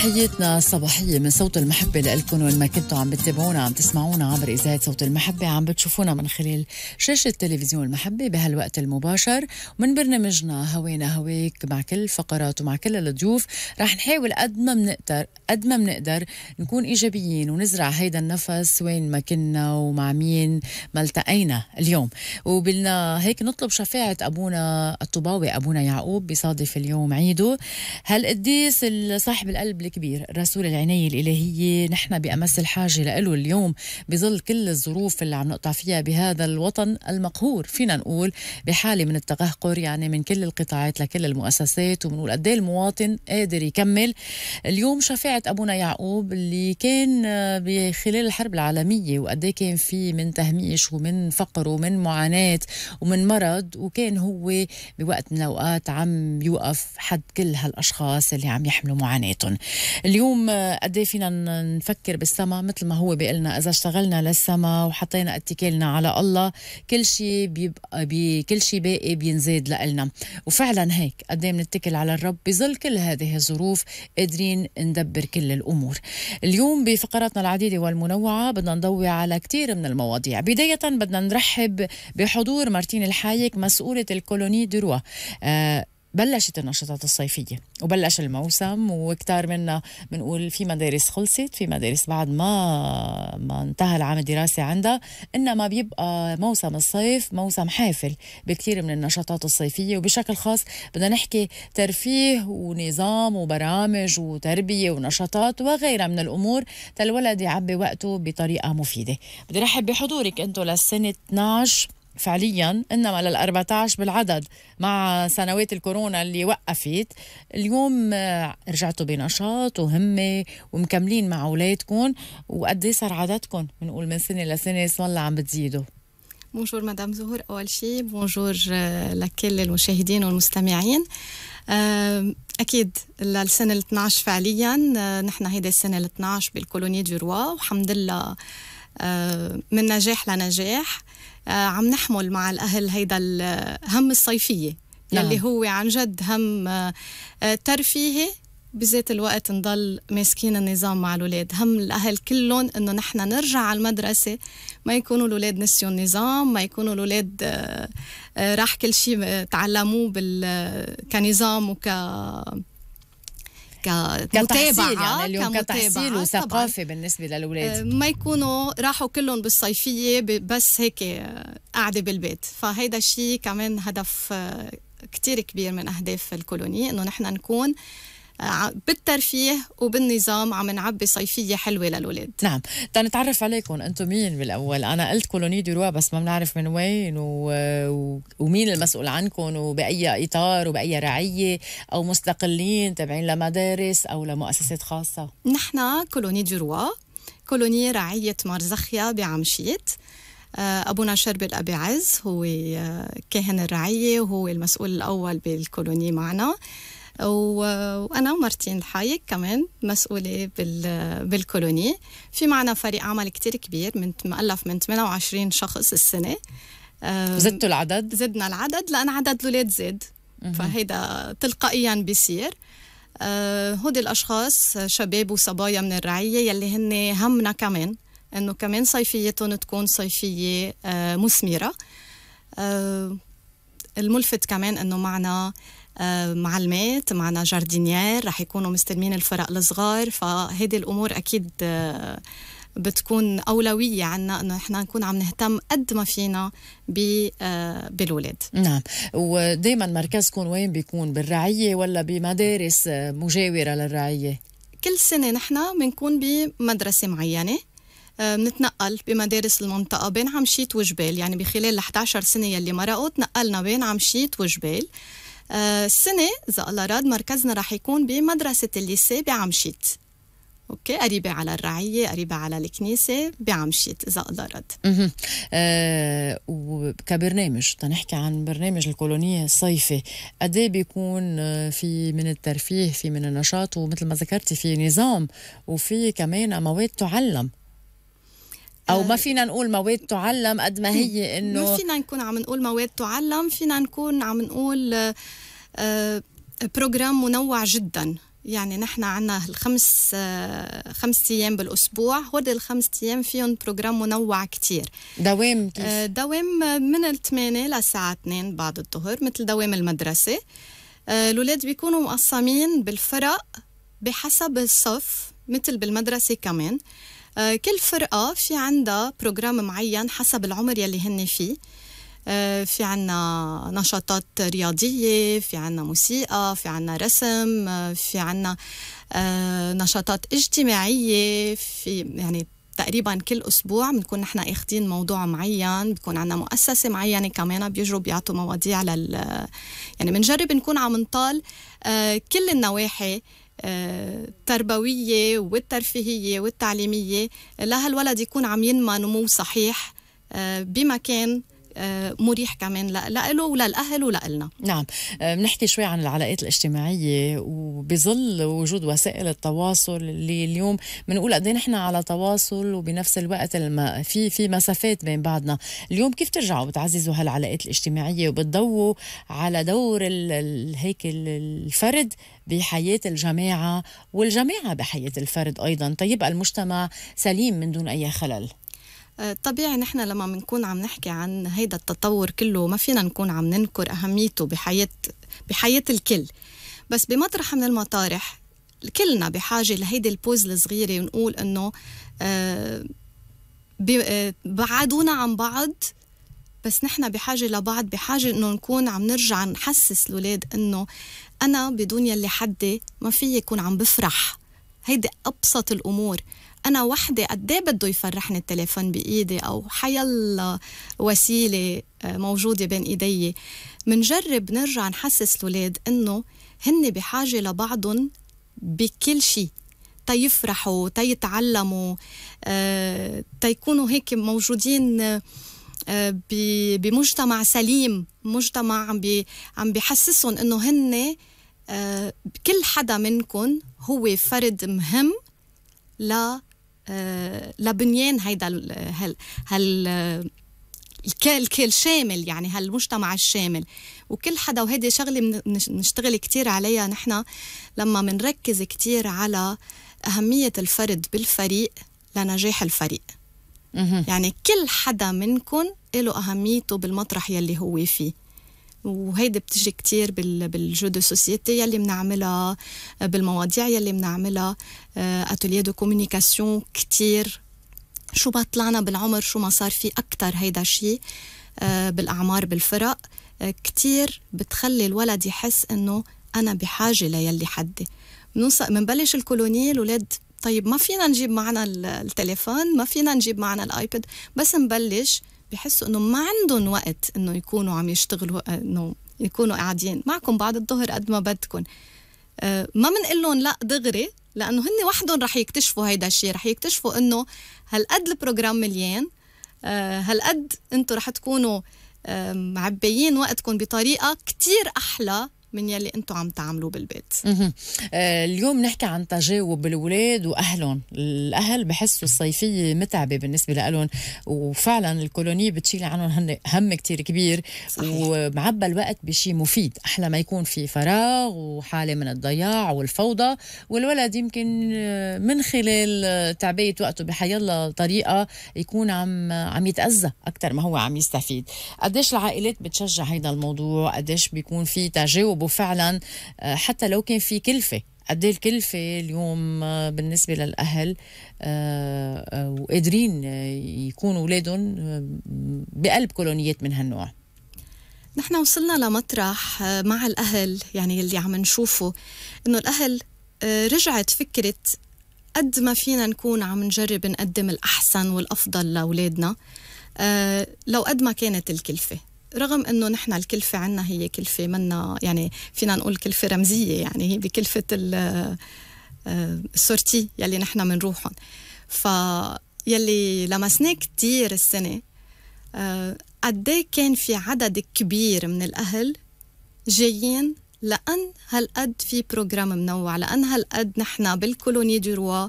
تحياتنا الصباحية من صوت المحبة لإلكم وين ما كنتوا عم بتتابعونا عم تسمعونا عبر إذاعة صوت المحبة عم بتشوفونا من خلال شاشة تلفزيون المحبة بهالوقت المباشر ومن برنامجنا هوينا هويك مع كل الفقرات ومع كل الضيوف رح نحاول قد ما بنقدر قد ما بنقدر نكون إيجابيين ونزرع هيدا النفس وين ما كنا ومع مين ما التقينا اليوم وبدنا هيك نطلب شفاعة أبونا الطباوي أبونا يعقوب بيصادف اليوم عيده هالقديس صاحب القلب الكبير رسول العناية الإلهية نحن بأمس الحاجة لإله اليوم بظل كل الظروف اللي عم نقطع فيها بهذا الوطن المقهور فينا نقول بحالة من التقهقر يعني من كل القطاعات لكل المؤسسات وبنقول قد إيه المواطن قادر يكمل اليوم شفاعة أبونا يعقوب اللي كان بخلال الحرب العالمية وقد إيه كان في من تهميش ومن فقر ومن معاناة ومن مرض وكان هو بوقت من الأوقات عم يوقف حد كل هالأشخاص اللي عم يحملوا معاناتهم اليوم آه، قد إيه فينا نفكر بالسما مثل ما هو بيقلنا اذا اشتغلنا للسما وحطينا اتكالنا على الله كل شيء بيبقى بي كل شيء باقي بينزاد لنا وفعلا هيك قد إيه بنتكل على الرب بظل كل هذه الظروف قادرين ندبر كل الامور اليوم بفقراتنا العديده والمنوعه بدنا نضوي على كثير من المواضيع بدايه بدنا نرحب بحضور مارتين الحايك مسؤوله الكولوني دروا آه بلشت النشاطات الصيفية وبلش الموسم وكتار منا بنقول في مدارس خلصت في مدارس بعد ما ما انتهى العام الدراسي عندها إنما بيبقى موسم الصيف موسم حافل بكتير من النشاطات الصيفية وبشكل خاص بدنا نحكي ترفيه ونظام وبرامج وتربية ونشاطات وغيرها من الأمور تالولد يعبي وقته بطريقة مفيدة بدي رحب بحضورك أنتو للسنة 12 فعليا انما لل 14 بالعدد مع سنوات الكورونا اللي وقفت اليوم آه، رجعتوا بنشاط وهمه ومكملين مع اولادكم وقد إيه صار عددكم بنقول من سنه لسنه اسم الله عم بتزيدوا بونجور مدام زهور اول شيء بونجور لكل المشاهدين والمستمعين آه، اكيد للسنه ال 12 فعليا آه، نحن هيدا السنه ال 12 بالكولوني دي روا والحمد لله من نجاح لنجاح آه، عم نحمل مع الأهل هيدا الهم الصيفية نعم. يلي هو عن جد هم آه، ترفيهي بذات الوقت نضل ماسكين النظام مع الأولاد هم الأهل كلهم أنه نحن نرجع على المدرسة ما يكونوا الأولاد نسيوا النظام ما يكونوا الأولاد آه، راح كل شيء تعلموه كنظام وك كمتابعه يعني اليوم كتحصيل وثقافه بالنسبه للاولاد آه، ما يكونوا راحوا كلهم بالصيفيه بس هيك آه، قاعده بالبيت فهيدا الشيء كمان هدف آه، كتير كبير من اهداف الكولوني انه نحن نكون بالترفيه وبالنظام عم نعبي صيفيه حلوه للولاد نعم تنتعرف عليكم انتم مين بالاول انا قلت كولوني دي روا بس ما بنعرف من وين و... و... ومين المسؤول عنكم وباي اطار وباي رعيه او مستقلين تابعين لمدارس او لمؤسسات خاصه نحن كولوني دي روا كولوني رعيه مرزخيا بعمشيت آه، أبونا شربل أبي عز هو آه، كاهن الرعية وهو المسؤول الأول بالكولوني معنا وأنا ومارتين الحايك كمان مسؤولة بالكولوني في معنا فريق عمل كتير كبير من مؤلف من 28 شخص السنة زدتوا العدد؟ زدنا العدد لأن عدد الأولاد زاد فهيدا تلقائيا بيصير آه، هودي الأشخاص شباب وصبايا من الرعية يلي هن همنا كمان انه كمان صيفيتهم تكون صيفيه آه، مثمره آه، الملفت كمان انه معنا آه، معلمات معنا جاردينيير رح يكونوا مستلمين الفرق الصغار فهيدي الامور اكيد آه، بتكون أولوية عنا أنه إحنا نكون عم نهتم قد ما فينا آه، بالولاد نعم ودائما مركزكم وين بيكون بالرعية ولا بمدارس مجاورة للرعية كل سنة نحن بنكون بمدرسة معينة بنتنقل بمدارس المنطقة بين عمشيت وجبال يعني بخلال 11 سنة يلي مرقوا تنقلنا بين عمشيت وجبال آه السنة آه، إذا الله راد مركزنا راح يكون بمدرسة الليسي بعمشيت اوكي قريبة على الرعية قريبة على الكنيسة بعمشيت إذا الله راد اها آه وكبرنامج تنحكي عن برنامج الكولونية الصيفي قد إيه بيكون آه، في من الترفيه في من النشاط ومثل ما ذكرتي في نظام وفي كمان مواد تعلم او ما فينا نقول مواد تعلم قد ما هي انه ما فينا نكون عم نقول مواد تعلم فينا نكون عم نقول آه، آه، بروجرام منوع جدا يعني نحن عنا الخمس آه، خمس ايام بالاسبوع هود الخمس ايام فيهم بروجرام منوع كتير دوام كيف؟ دوام من الثمانية لساعة 2 بعد الظهر مثل دوام المدرسة الأولاد الولاد بيكونوا مقسمين بالفرق بحسب الصف مثل بالمدرسة كمان آه آه، كل فرقة في عندها بروجرام معين حسب العمر يلي هن فيه آه، في عنا نشاطات رياضية في عنا موسيقى في عنا رسم آه، في عنا نشاطات اجتماعية في يعني تقريبا كل اسبوع بنكون نحن اخذين موضوع معين بيكون عندنا مؤسسه معينه كمان بيجروا بيعطوا مواضيع لل يعني بنجرب نكون عم نطال كل النواحي التربوية والترفيهية والتعليمية لهالولد يكون عم ينمى نمو صحيح آه، بمكان آه، مريح كمان لإله وللأهل ولإلنا نعم آه، بنحكي شوي عن العلاقات الاجتماعية وبظل وجود وسائل التواصل اللي اليوم بنقول قد إيه نحن على تواصل وبنفس الوقت الم... في في مسافات بين بعضنا اليوم كيف ترجعوا بتعززوا هالعلاقات الاجتماعية وبتضووا على دور ال... هيك الفرد بحياة الجماعة والجماعة بحياة الفرد أيضا تيبقى المجتمع سليم من دون أي خلل طبيعي نحن لما بنكون عم نحكي عن هيدا التطور كله ما فينا نكون عم ننكر أهميته بحياة بحياة الكل بس بمطرح من المطارح كلنا بحاجة لهيدي البوز الصغيرة ونقول إنه آه، آه، بعدونا عن بعض بس نحن بحاجه لبعض بحاجه انه نكون عم نرجع نحسس الاولاد انه انا بدون يلي حدي ما في يكون عم بفرح هيدي ابسط الامور انا وحده قد إيه بده يفرحني التليفون بايدي او حيلا وسيله آه، موجوده بين ايدي منجرب نرجع نحسس الاولاد انه هن بحاجه لبعضهم بكل شيء تيفرحوا تيتعلموا آه، تيكونوا هيك موجودين آه، بمجتمع سليم مجتمع عم عم بحسسهم انه هن كل حدا منكم هو فرد مهم لا آه، لبنيان هيدا هال, هال الكل شامل يعني هالمجتمع الشامل وكل حدا وهيدي شغلة بنشتغل كتير عليها نحن لما بنركز كتير على أهمية الفرد بالفريق لنجاح الفريق يعني كل حدا منكم له أهميته بالمطرح يلي هو فيه وهيدي بتجي كتير بالجو دو سوسيتي يلي بنعملها بالمواضيع يلي بنعملها اتوليه دو كومونيكاسيون كتير شو ما طلعنا بالعمر شو ما صار في أكتر هيدا الشيء آه، بالأعمار بالفرق آه، كتير بتخلي الولد يحس إنه أنا بحاجة ليلي حدي بنبلش الكولونية الولاد طيب ما فينا نجيب معنا التليفون ما فينا نجيب معنا الايباد بس نبلش بحسوا انه ما عندهم وقت انه يكونوا عم يشتغلوا آه، انه يكونوا قاعدين معكم بعد الظهر قد ما بدكم آه، ما بنقول لهم لا دغري لانه هن وحدهم رح يكتشفوا هيدا الشيء رح يكتشفوا انه هالقد البروجرام مليان آه، هالقد انتم رح تكونوا معبيين وقتكم بطريقه كتير احلى من يلي انتم عم تعملوه بالبيت آه، اليوم نحكي عن تجاوب الاولاد واهلهم الاهل بحسوا الصيفيه متعبه بالنسبه لهم وفعلا الكولوني بتشيل عنهم هن هم كتير كبير صحيح. ومعبى الوقت بشيء مفيد احلى ما يكون في فراغ وحاله من الضياع والفوضى والولد يمكن آه، من خلال آه، تعبئه وقته بحي الله طريقه يكون عم عم يتاذى اكثر ما هو عم يستفيد قديش العائلات بتشجع هيدا الموضوع قديش بيكون في تجاوب يجاوبوا فعلا آه، حتى لو كان في كلفه قد إيه الكلفة اليوم آه، بالنسبة للأهل آه، وقادرين يكونوا أولادهم بقلب كولونيات من هالنوع نحن وصلنا لمطرح مع الأهل يعني اللي عم نشوفه إنه الأهل رجعت فكرة قد ما فينا نكون عم نجرب نقدم الأحسن والأفضل لأولادنا لو قد ما كانت الكلفة رغم انه نحن الكلفه عنا هي كلفه منا يعني فينا نقول كلفه رمزيه يعني هي بكلفه آه، السورتي يلي نحن بنروحهم ف يلي لمسناه كثير السنه آه، قد إيه كان في عدد كبير من الاهل جايين لان هالقد في بروجرام منوع لان هالقد نحن بالكولوني دي روا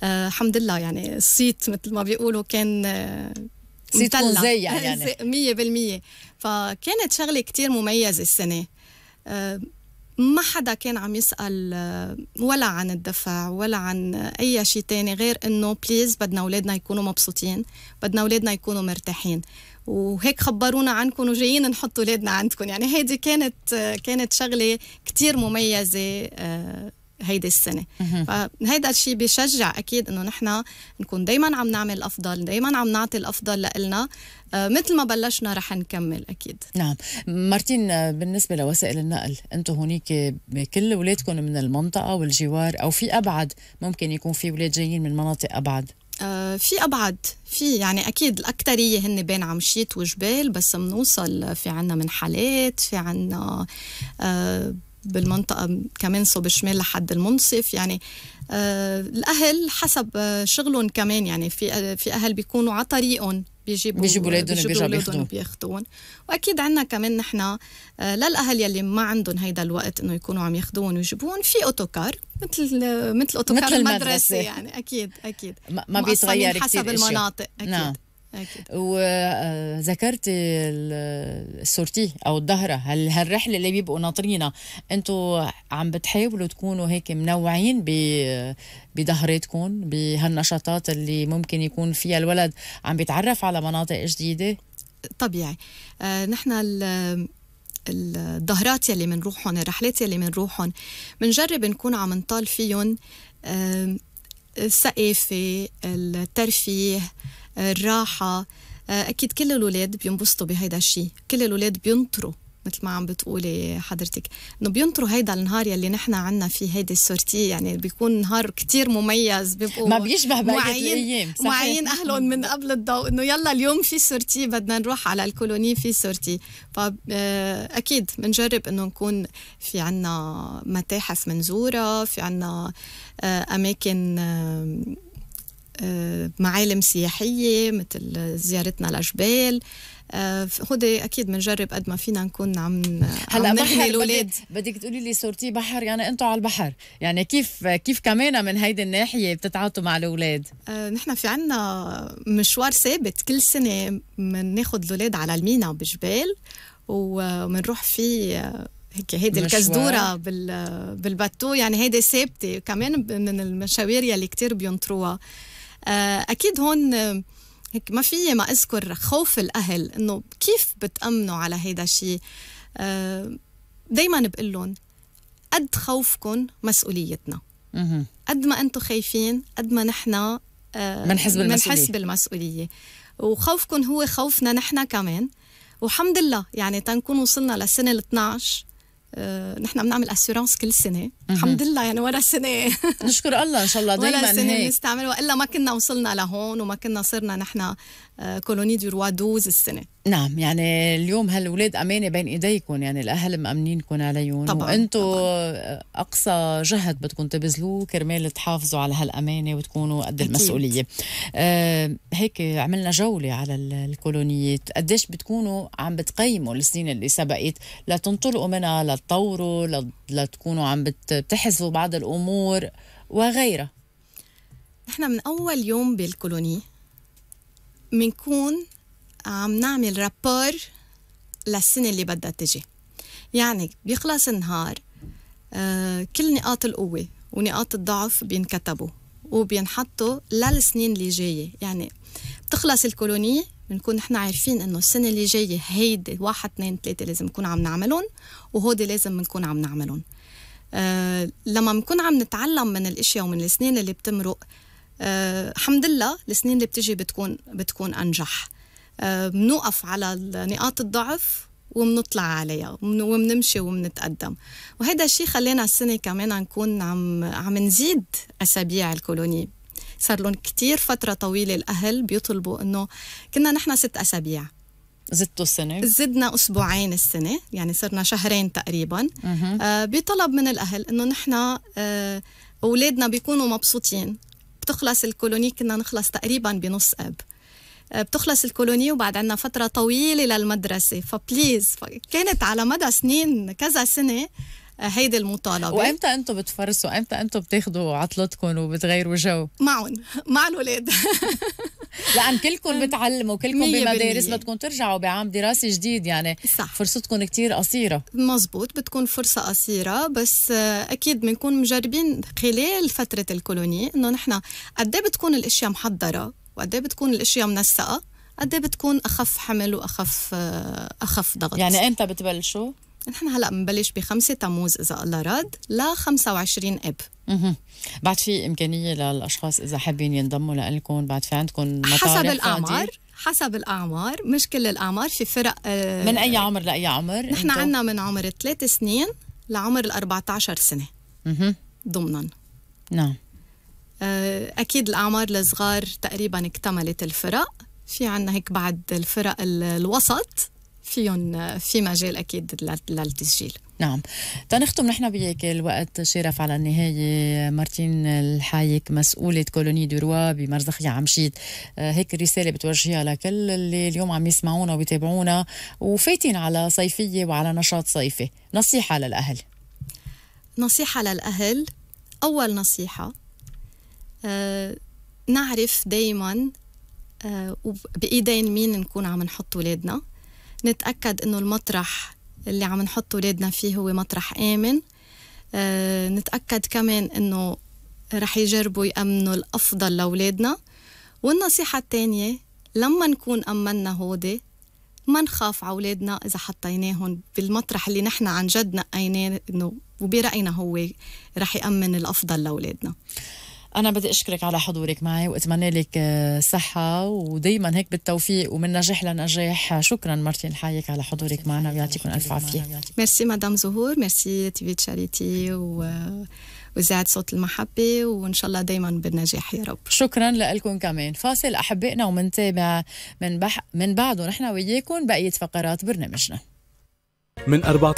آه، الحمد لله يعني الصيت مثل ما بيقولوا كان مطلع يعني مية بالمية فكانت شغلة كتير مميزة السنة ما حدا كان عم يسأل ولا عن الدفع ولا عن أي شيء تاني غير إنه بليز بدنا أولادنا يكونوا مبسوطين بدنا أولادنا يكونوا مرتاحين وهيك خبرونا عنكم وجايين نحط أولادنا عندكم يعني هيدي كانت كانت شغلة كتير مميزة هيدي السنه فهيدا الشيء بيشجع اكيد انه نحن نكون دائما عم نعمل الافضل دائما عم نعطي الافضل لإلنا آه، مثل ما بلشنا رح نكمل اكيد نعم مارتين آه، بالنسبه لوسائل النقل انتم هونيك كل اولادكم من المنطقه والجوار او في ابعد ممكن يكون في اولاد جايين من مناطق ابعد آه، في ابعد في يعني اكيد الاكثريه هن بين عمشيت وجبال بس بنوصل في عنا منحلات في عنا بالمنطقة كمان صوب شمال لحد المنصف يعني آه الأهل حسب آه شغلهم كمان يعني في آه في أهل بيكونوا على طريقهم بيجيبوا بيجيبوا آه، ولادهم بيجيبوا ولادهم واكيد عندنا كمان نحن آه، للاهل يلي ما عندهم هيدا الوقت انه يكونوا عم ياخذوهم ويجيبوهم في اوتوكار مثل آه، مثل اوتوكار مثل المدرسه, يعني اكيد اكيد ما بيتغير كثير حسب المناطق اكيد نعم. وذكرت السورتي او الظهره هالرحله اللي بيبقوا ناطرينا انتوا عم بتحاولوا تكونوا هيك منوعين بظهرتكم بهالنشاطات اللي ممكن يكون فيها الولد عم بيتعرف على مناطق جديده طبيعي آه نحن الظهرات يلي منروحهم الرحلات يلي منروحهم منجرب نكون عم نطال فيهم الثقافة الترفيه الراحة آه، أكيد كل الأولاد بينبسطوا بهيدا الشيء كل الأولاد بينطروا مثل ما عم بتقولي حضرتك انه بينطروا هيدا النهار يلي نحن عنا فيه هيدي السورتي يعني بيكون نهار كتير مميز بيبقوا ما بيشبه بقية الايام صحيح معين اهلهم من قبل الضوء انه يلا اليوم في سورتي بدنا نروح على الكولوني في سورتي فاكيد آه، بنجرب انه نكون في عنا متاحف منزوره في عنا آه، اماكن آه، معالم سياحية مثل زيارتنا لجبال آه، هودي اكيد بنجرب قد ما فينا نكون عم هلا عم بحر الاولاد بدك تقولي لي صورتي بحر يعني انتم على البحر يعني كيف كيف كمان من هيدي الناحيه بتتعاطوا مع الاولاد آه، نحن في عنا مشوار ثابت كل سنه بناخذ الاولاد على المينا بجبال وبنروح فيه هيك هيدي الكزدوره بال بالباتو يعني هيدي ثابته كمان من المشاوير يلي كتير بينطروها آه، اكيد هون آه، هيك ما في ما اذكر خوف الاهل انه كيف بتامنوا على هيدا الشيء آه، دائما بقول لهم قد خوفكم مسؤوليتنا قد ما انتم خايفين قد ما نحن بنحس بالمسؤوليه بالمسؤوليه وخوفكم هو خوفنا نحن كمان وحمد الله يعني تنكون وصلنا لسنه ال 12 نحن بنعمل اسيورانس كل سنه الحمد لله يعني ولا سنه نشكر الله ان شاء الله دائما ولا سنه نستعمل والا ما كنا وصلنا لهون وما كنا صرنا نحن آه، كولوني دي روا دوز السنه نعم يعني اليوم هالولاد امانه بين ايديكم يعني الاهل مامنينكم عليهم طبعا وانتم اقصى جهد بدكم تبذلوه كرمال تحافظوا على هالامانه وتكونوا قد المسؤوليه آه هيك عملنا جوله على الكولونيات قديش بتكونوا عم بتقيموا السنين اللي سبقت لتنطلقوا منها لتطوروا لتكونوا عم بت بتحذفوا بعض الامور وغيرها نحن من اول يوم بالكولوني بنكون عم نعمل رابور للسنه اللي بدها تجي يعني بيخلص النهار آه، كل نقاط القوه ونقاط الضعف بينكتبوا وبينحطوا للسنين اللي جايه يعني بتخلص الكولوني بنكون نحن عارفين انه السنه اللي جايه هيدي واحد اثنين ثلاثه لازم نكون عم نعملهم وهودي لازم نكون عم نعملهم آه، لما بنكون عم نتعلم من الاشياء ومن السنين اللي بتمرق آه، الحمد لله السنين اللي بتجي بتكون بتكون انجح آه، بنوقف على نقاط الضعف وبنطلع عليها وبنمشي وبنتقدم وهذا الشيء خلينا السنة كمان نكون عم عم نزيد أسابيع الكولوني صار لهم كتير فترة طويلة الأهل بيطلبوا إنه كنا نحن ست أسابيع زدتوا سنة؟ زدنا أسبوعين السنة يعني صرنا شهرين تقريبا آه بطلب من الأهل إنه نحن آه أولادنا بيكونوا مبسوطين بتخلص الكولوني كنا نخلص تقريبا بنص أب آه، بتخلص الكولوني وبعد عنا فترة طويلة للمدرسة فبليز كانت على مدى سنين كذا سنة هيدي المطالبه وامتى انتم بتفرسوا امتى انتم بتاخذوا عطلتكم وبتغيروا جو معهم مع الاولاد لان كلكم بتعلموا كلكم بمدارس بدكم ترجعوا بعام دراسي جديد يعني صح. فرصتكم كتير قصيره مزبوط بتكون فرصه قصيره بس اكيد بنكون مجربين خلال فتره الكولوني انه نحن قد إيه بتكون الاشياء محضره وقد إيه بتكون الاشياء منسقه قد إيه بتكون اخف حمل واخف اخف ضغط يعني امتى بتبلشوا نحن هلا بنبلش ب 5 تموز اذا الله راد ل 25 اب اها بعد في امكانيه للاشخاص اذا حابين ينضموا لكم بعد في عندكم حسب الاعمار حسب الاعمار مش كل الاعمار في فرق آه من اي عمر لاي عمر نحن عندنا من عمر 3 سنين لعمر ال 14 سنه اها ضمنا نعم آه اكيد الاعمار الصغار تقريبا اكتملت الفرق في عندنا هيك بعد الفرق الوسط فيهم في مجال اكيد للتسجيل نعم تنختم نحن بيك الوقت شرف على النهاية مارتين الحايك مسؤولة كولوني دو روا بمرزخ عمشيد هيك رسالة بتوجهيها لكل اللي اليوم عم يسمعونا ويتابعونا وفاتين على صيفية وعلى نشاط صيفي نصيحة للأهل نصيحة للأهل أول نصيحة آه، نعرف دايما آه، بإيدين مين نكون عم نحط ولادنا نتأكد إنه المطرح اللي عم نحط ولادنا فيه هو مطرح آمن أه نتأكد كمان إنه رح يجربوا يأمنوا الأفضل لأولادنا والنصيحة الثانية لما نكون أمنا هودي ما نخاف على أولادنا إذا حطيناهم بالمطرح اللي نحن عن جد نقيناه إنه وبرأينا هو رح يأمن الأفضل لأولادنا أنا بدي أشكرك على حضورك معي وأتمنى لك آه، صحة ودايما هيك بالتوفيق ومن نجاح لنجاح شكرا مارتين حايك على حضورك معنا ويعطيكم ألف عافية ميرسي مدام زهور ميرسي تي في تشاريتي و وزاد صوت المحبة وإن شاء الله دايما بالنجاح يا رب شكرا لكم كمان فاصل أحبائنا ومنتابع من, بح... من بعده نحن وياكم بقية فقرات برنامجنا من أربعة